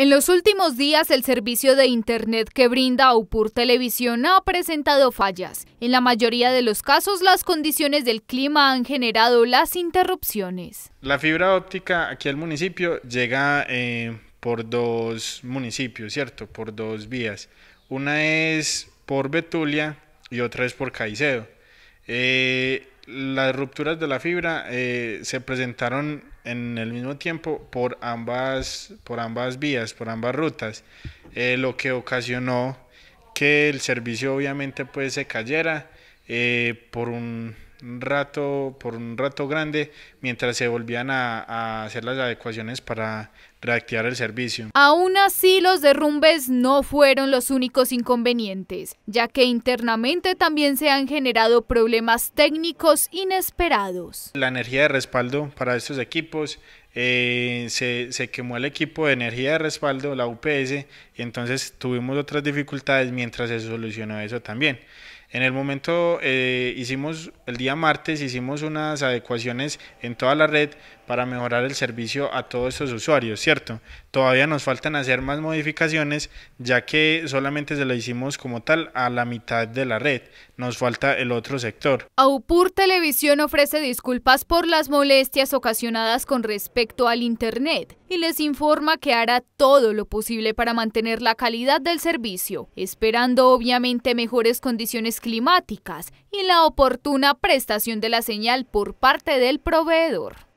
En los últimos días, el servicio de Internet que brinda Upur Televisión ha presentado fallas. En la mayoría de los casos, las condiciones del clima han generado las interrupciones. La fibra óptica aquí al municipio llega eh, por dos municipios, ¿cierto? Por dos vías. Una es por Betulia y otra es por Caicedo. Eh, las rupturas de la fibra eh, se presentaron en el mismo tiempo por ambas, por ambas vías, por ambas rutas, eh, lo que ocasionó que el servicio obviamente pues, se cayera eh, por un rato, por un rato grande, mientras se volvían a hacer las adecuaciones para reactivar el servicio. Aún así, los derrumbes no fueron los únicos inconvenientes, ya que internamente también se han generado problemas técnicos inesperados. La energía de respaldo para estos equipos eh, se, se, quemó el equipo de energía de respaldo, la UPS, y entonces tuvimos otras dificultades mientras se solucionó eso también. En el momento eh, hicimos, el día martes hicimos unas adecuaciones en toda la red para mejorar el servicio a todos estos usuarios, ¿cierto? Todavía nos faltan hacer más modificaciones, ya que solamente se lo hicimos como tal a la mitad de la red. Nos falta el otro sector. Aupur Televisión ofrece disculpas por las molestias ocasionadas con respecto al Internet y les informa que hará todo lo posible para mantener la calidad del servicio, esperando obviamente mejores condiciones climáticas y la oportuna prestación de la señal por parte del proveedor.